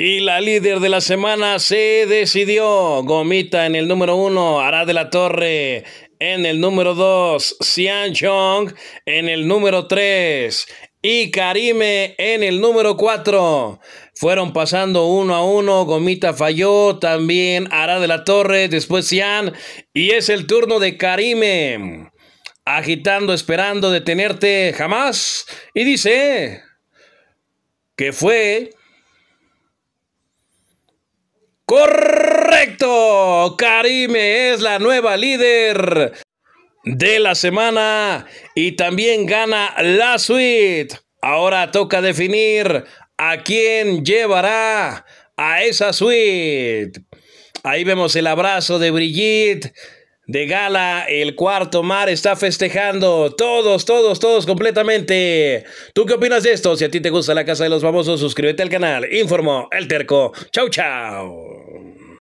Y la líder de la semana se decidió. Gomita en el número uno, Ara de la Torre. En el número dos. Xian Chong. En el número 3, y Karime en el número 4. Fueron pasando uno a uno. Gomita falló. También Ara de la Torre. Después Xian. Y es el turno de Karime. Agitando, esperando detenerte jamás. Y dice que fue Correcto, Karime es la nueva líder de la semana y también gana la suite. Ahora toca definir a quién llevará a esa suite. Ahí vemos el abrazo de Brigitte de gala. El cuarto mar está festejando. Todos, todos, todos completamente. ¿Tú qué opinas de esto? Si a ti te gusta la Casa de los Famosos, suscríbete al canal. Informo El Terco. Chau, chau.